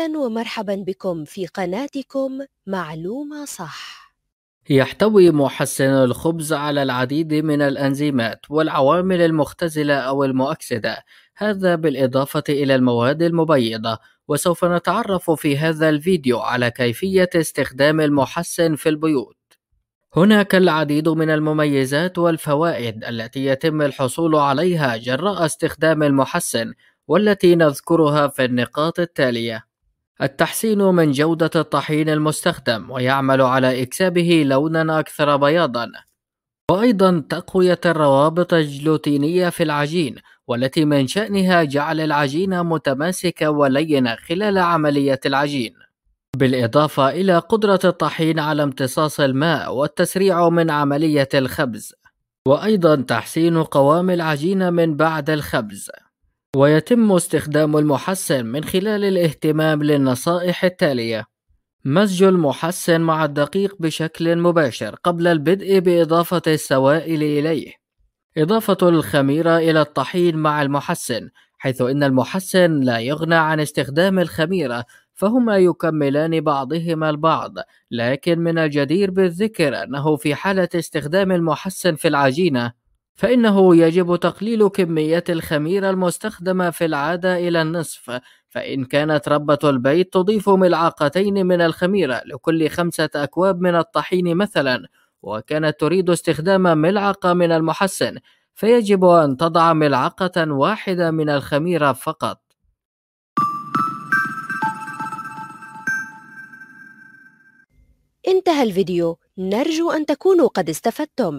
أهلا ومرحبا بكم في قناتكم معلومة صح يحتوي محسن الخبز على العديد من الأنزيمات والعوامل المختزلة أو المؤكسدة هذا بالإضافة إلى المواد المبيضة وسوف نتعرف في هذا الفيديو على كيفية استخدام المحسن في البيوت هناك العديد من المميزات والفوائد التي يتم الحصول عليها جراء استخدام المحسن والتي نذكرها في النقاط التالية التحسين من جودة الطحين المستخدم ويعمل على إكسابه لونا أكثر بياضا وأيضا تقوية الروابط الجلوتينية في العجين والتي من شأنها جعل العجين متماسكة ولينة خلال عملية العجين بالإضافة إلى قدرة الطحين على امتصاص الماء والتسريع من عملية الخبز وأيضا تحسين قوام العجينة من بعد الخبز ويتم استخدام المحسن من خلال الاهتمام للنصائح التالية مزج المحسن مع الدقيق بشكل مباشر قبل البدء بإضافة السوائل إليه إضافة الخميرة إلى الطحين مع المحسن حيث إن المحسن لا يغنى عن استخدام الخميرة فهما يكملان بعضهما البعض لكن من الجدير بالذكر أنه في حالة استخدام المحسن في العجينة فإنه يجب تقليل كمية الخميرة المستخدمة في العادة إلى النصف فإن كانت ربة البيت تضيف ملعقتين من الخميرة لكل خمسة أكواب من الطحين مثلا وكانت تريد استخدام ملعقة من المحسن فيجب أن تضع ملعقة واحدة من الخميرة فقط انتهى الفيديو نرجو أن تكونوا قد استفدتم